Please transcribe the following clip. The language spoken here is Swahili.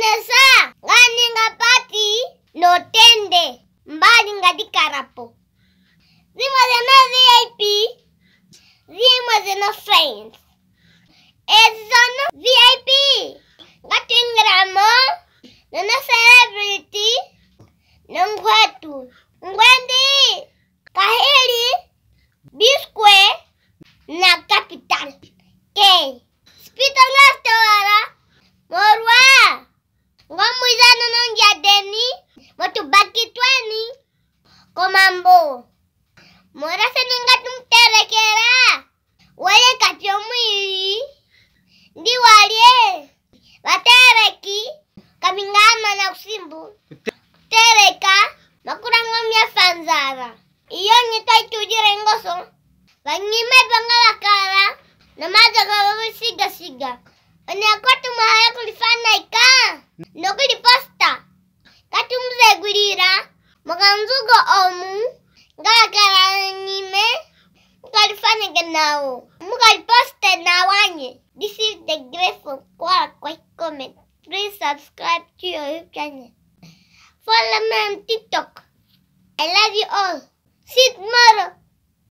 kanesa nganinga pati notende mbali ngadikarapo zimwe zena vip zimwe zena friends ezi zona vip ngatingilamo nona celebrity nongwetu ngwendi kahili biskue na capital k spitani mambo morasa ningatumterekera wale kati omwili ndi walye vatereki kamingama na kusimbu kutereka makulanga myafanzala iyo nitwaitujira ngoso vanyima ivanga vakala na majaga vavisiga siga mahaya manzuga omu galagalanyime galifanya ganawo mugaliposte nawanye this is the grateful kwala kwai comment please subscribe to your channel follow me on tiktok i love you all see you tomorrow